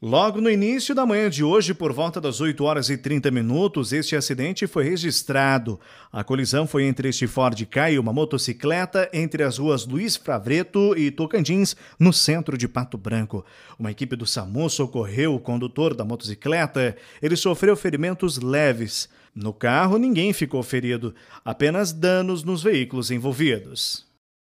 Logo no início da manhã de hoje, por volta das 8 horas e 30 minutos, este acidente foi registrado. A colisão foi entre este Ford Ka e uma motocicleta entre as ruas Luiz Favreto e Tocantins, no centro de Pato Branco. Uma equipe do SAMU socorreu o condutor da motocicleta. Ele sofreu ferimentos leves. No carro, ninguém ficou ferido, apenas danos nos veículos envolvidos.